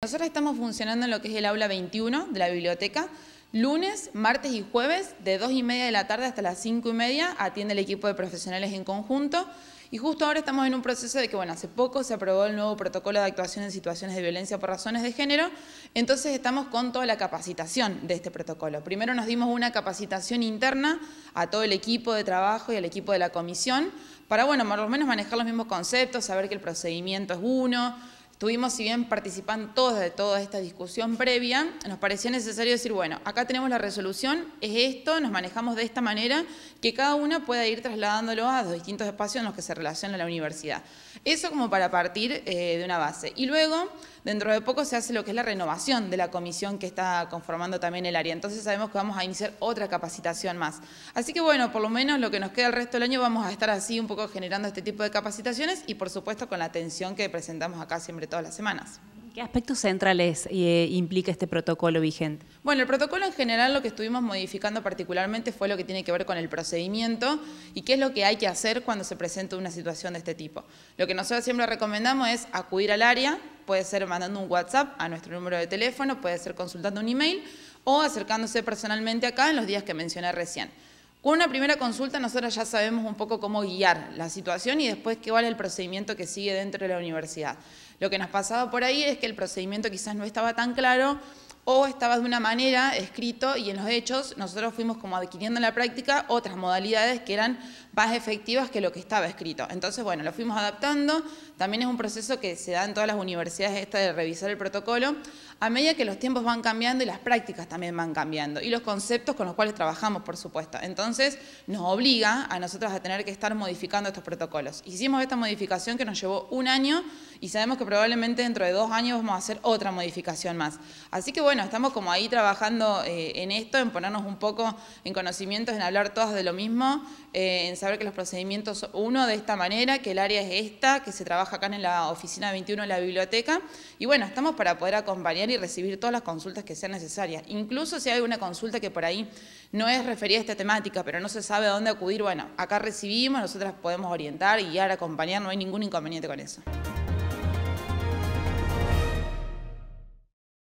Nosotros estamos funcionando en lo que es el aula 21 de la biblioteca. Lunes, martes y jueves, de 2 y media de la tarde hasta las 5 y media, atiende el equipo de profesionales en conjunto. Y justo ahora estamos en un proceso de que, bueno, hace poco se aprobó el nuevo protocolo de actuación en situaciones de violencia por razones de género, entonces estamos con toda la capacitación de este protocolo. Primero nos dimos una capacitación interna a todo el equipo de trabajo y al equipo de la comisión, para, bueno, más o menos manejar los mismos conceptos, saber que el procedimiento es uno, Tuvimos, si bien participan todos de toda esta discusión previa, nos pareció necesario decir, bueno, acá tenemos la resolución, es esto, nos manejamos de esta manera, que cada una pueda ir trasladándolo a los distintos espacios en los que se relaciona la universidad. Eso como para partir eh, de una base. Y luego Dentro de poco se hace lo que es la renovación de la comisión que está conformando también el área. Entonces sabemos que vamos a iniciar otra capacitación más. Así que bueno, por lo menos lo que nos queda el resto del año vamos a estar así un poco generando este tipo de capacitaciones y por supuesto con la atención que presentamos acá siempre todas las semanas. ¿Qué aspectos centrales eh, implica este protocolo vigente? Bueno, el protocolo en general lo que estuvimos modificando particularmente fue lo que tiene que ver con el procedimiento y qué es lo que hay que hacer cuando se presenta una situación de este tipo. Lo que nosotros siempre recomendamos es acudir al área, puede ser mandando un WhatsApp a nuestro número de teléfono, puede ser consultando un email o acercándose personalmente acá en los días que mencioné recién. Con una primera consulta nosotros ya sabemos un poco cómo guiar la situación y después qué vale el procedimiento que sigue dentro de la universidad. Lo que nos pasaba por ahí es que el procedimiento quizás no estaba tan claro o estaba de una manera escrito y en los hechos nosotros fuimos como adquiriendo en la práctica otras modalidades que eran más efectivas que lo que estaba escrito. Entonces, bueno, lo fuimos adaptando, también es un proceso que se da en todas las universidades esta de revisar el protocolo, a medida que los tiempos van cambiando y las prácticas también van cambiando y los conceptos con los cuales trabajamos, por supuesto. Entonces, nos obliga a nosotros a tener que estar modificando estos protocolos. Hicimos esta modificación que nos llevó un año y sabemos que probablemente dentro de dos años vamos a hacer otra modificación más. Así que bueno, bueno, estamos como ahí trabajando eh, en esto, en ponernos un poco en conocimientos, en hablar todas de lo mismo, eh, en saber que los procedimientos, uno, de esta manera, que el área es esta, que se trabaja acá en la oficina 21 de la biblioteca. Y bueno, estamos para poder acompañar y recibir todas las consultas que sean necesarias. Incluso si hay una consulta que por ahí no es referida a esta temática, pero no se sabe a dónde acudir, bueno, acá recibimos, nosotras podemos orientar, guiar, acompañar, no hay ningún inconveniente con eso.